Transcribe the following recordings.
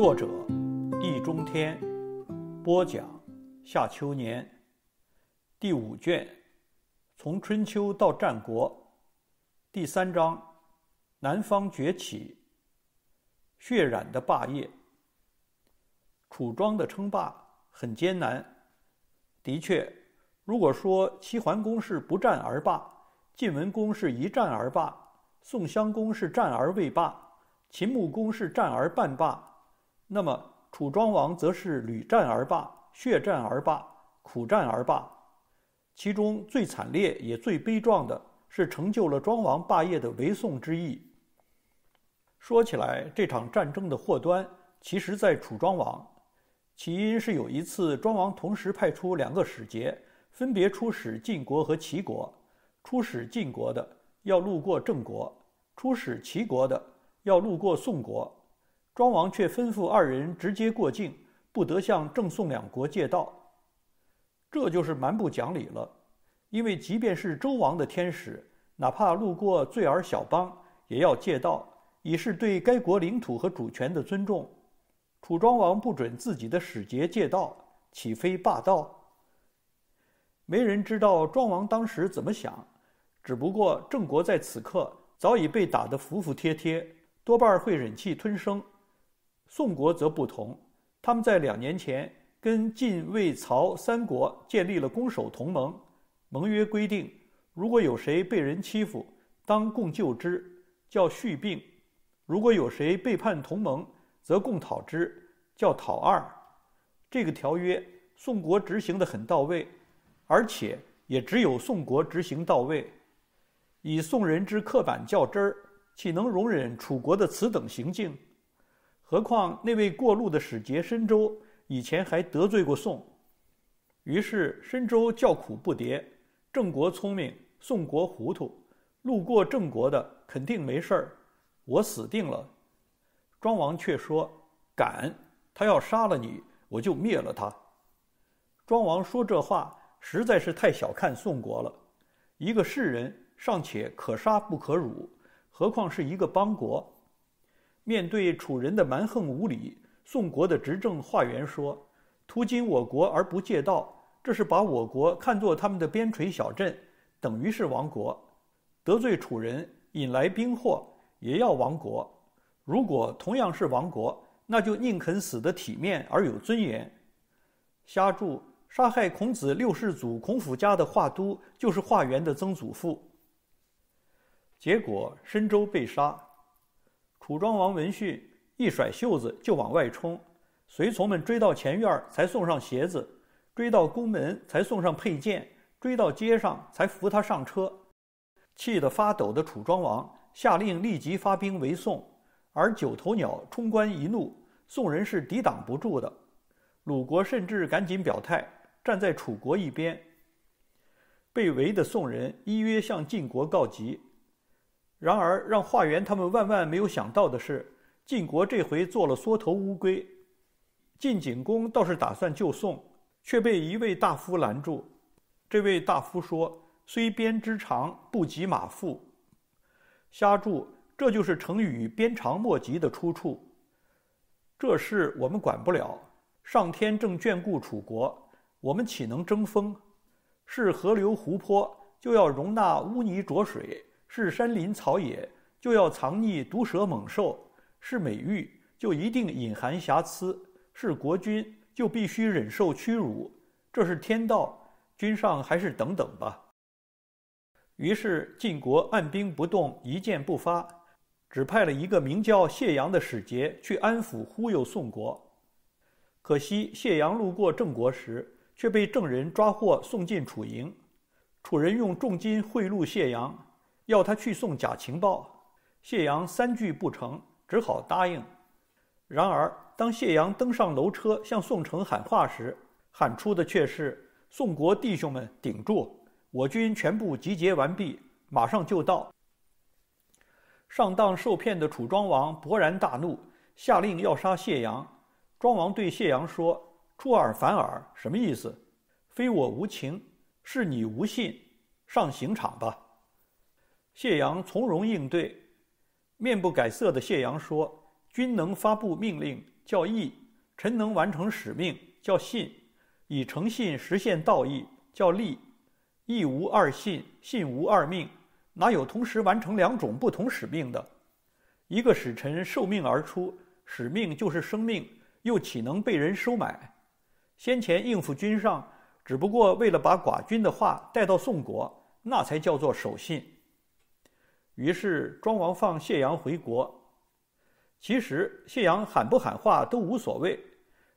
作者易中天，播讲夏秋年，第五卷，从春秋到战国，第三章，南方崛起。血染的霸业。楚庄的称霸很艰难，的确，如果说齐桓公是不战而霸，晋文公是一战而霸，宋襄公是战而未霸，秦穆公是战而半霸。那么，楚庄王则是屡战而罢，血战而罢，苦战而罢。其中最惨烈也最悲壮的是成就了庄王霸业的为宋之役。说起来，这场战争的祸端，其实在楚庄王。起因是有一次，庄王同时派出两个使节，分别出使晋国和齐国。出使晋国的要路过郑国，出使齐国的要路过宋国。庄王却吩咐二人直接过境，不得向郑宋两国借道，这就是蛮不讲理了。因为即便是周王的天使，哪怕路过蕞尔小邦，也要借道，以示对该国领土和主权的尊重。楚庄王不准自己的使节借道，岂非霸道？没人知道庄王当时怎么想，只不过郑国在此刻早已被打得服服帖帖，多半会忍气吞声。宋国则不同，他们在两年前跟晋、魏、曹三国建立了攻守同盟，盟约规定，如果有谁被人欺负，当共救之，叫续病；如果有谁背叛同盟，则共讨之，叫讨二。这个条约，宋国执行的很到位，而且也只有宋国执行到位。以宋人之刻板较真儿，岂能容忍楚国的此等行径？何况那位过路的使节申州以前还得罪过宋，于是申州叫苦不迭。郑国聪明，宋国糊涂，路过郑国的肯定没事儿，我死定了。庄王却说：“敢，他要杀了你，我就灭了他。”庄王说这话实在是太小看宋国了。一个士人尚且可杀不可辱，何况是一个邦国？面对楚人的蛮横无理，宋国的执政化元说：“途经我国而不借道，这是把我国看作他们的边陲小镇，等于是亡国。得罪楚人，引来兵祸，也要亡国。如果同样是亡国，那就宁肯死得体面而有尊严。”瞎注：杀害孔子六世祖孔府家的华都，就是华元的曾祖父。结果申舟被杀。楚庄王闻讯，一甩袖子就往外冲。随从们追到前院才送上鞋子，追到宫门才送上佩剑，追到街上才扶他上车。气得发抖的楚庄王下令立即发兵围宋。而九头鸟冲冠一怒，宋人是抵挡不住的。鲁国甚至赶紧表态，站在楚国一边。被围的宋人依约向晋国告急。然而，让华元他们万万没有想到的是，晋国这回做了缩头乌龟。晋景公倒是打算救宋，却被一位大夫拦住。这位大夫说：“虽鞭之长，不及马腹。”瞎注，这就是成语“鞭长莫及”的出处。这事我们管不了，上天正眷顾楚国，我们岂能争锋？是河流湖泊，就要容纳污泥浊水。是山林草野，就要藏匿毒蛇猛兽；是美玉，就一定隐含瑕疵；是国君，就必须忍受屈辱。这是天道，君上还是等等吧。于是晋国按兵不动，一箭不发，只派了一个名叫谢阳的使节去安抚忽悠宋国。可惜谢阳路过郑国时，却被郑人抓获，送进楚营。楚人用重金贿赂谢阳。要他去送假情报，谢阳三句不成，只好答应。然而，当谢阳登上楼车向宋城喊话时，喊出的却是：“宋国弟兄们，顶住！我军全部集结完毕，马上就到。”上当受骗的楚庄王勃然大怒，下令要杀谢阳。庄王对谢阳说：“出尔反尔，什么意思？非我无情，是你无信。上刑场吧。”谢阳从容应对，面不改色的谢阳说：“君能发布命令叫义，臣能完成使命叫信，以诚信实现道义叫利。义无二信，信无二命，哪有同时完成两种不同使命的？一个使臣受命而出，使命就是生命，又岂能被人收买？先前应付君上，只不过为了把寡君的话带到宋国，那才叫做守信。”于是庄王放谢阳回国。其实谢阳喊不喊话都无所谓。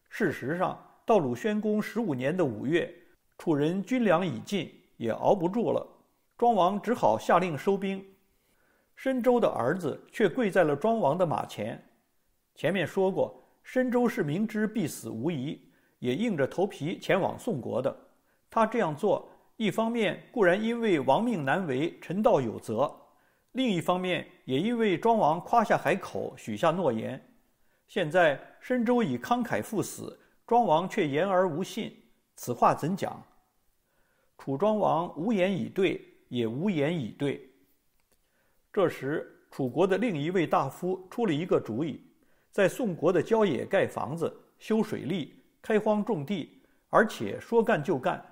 事实上，到鲁宣公十五年的五月，楚人军粮已尽，也熬不住了。庄王只好下令收兵。申州的儿子却跪在了庄王的马前。前面说过，申州是明知必死无疑，也硬着头皮前往宋国的。他这样做，一方面固然因为亡命难违，臣道有责。另一方面，也因为庄王夸下海口、许下诺言，现在申州已慷慨赴死，庄王却言而无信，此话怎讲？楚庄王无言以对，也无言以对。这时，楚国的另一位大夫出了一个主意，在宋国的郊野盖房子、修水利、开荒种地，而且说干就干，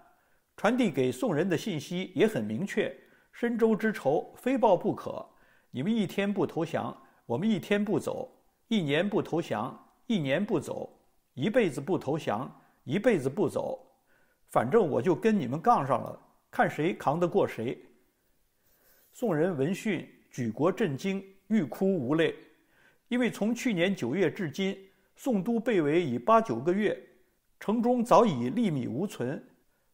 传递给宋人的信息也很明确。深州之仇非报不可，你们一天不投降，我们一天不走；一年不投降，一年不走；一辈子不投降，一辈子不走。反正我就跟你们杠上了，看谁扛得过谁。宋人闻讯，举国震惊，欲哭无泪，因为从去年九月至今，宋都被围已八九个月，城中早已粒米无存，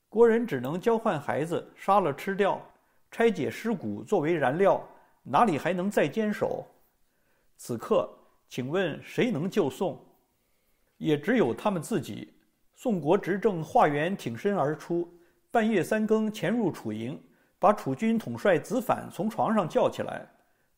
国人只能交换孩子，杀了吃掉。拆解尸骨作为燃料，哪里还能再坚守？此刻，请问谁能救宋？也只有他们自己。宋国执政华元挺身而出，半夜三更潜入楚营，把楚军统帅子反从床上叫起来。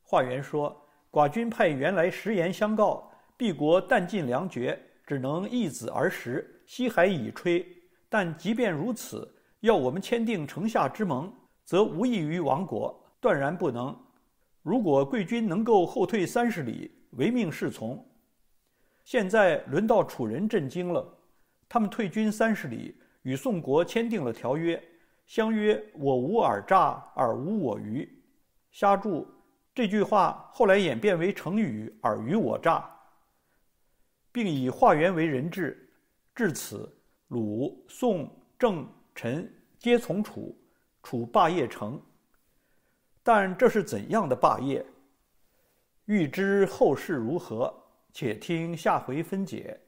华元说：“寡君派原来实言相告，敝国弹尽粮绝，只能易子而食，西海已吹。但即便如此，要我们签订城下之盟。”则无异于亡国，断然不能。如果贵军能够后退三十里，唯命是从。现在轮到楚人震惊了，他们退军三十里，与宋国签订了条约，相约“我无尔诈，尔无我虞”。瞎注这句话后来演变为成语“尔虞我诈”，并以化缘为人质。至此，鲁、宋、郑、陈皆从楚。楚霸业成，但这是怎样的霸业？欲知后事如何，且听下回分解。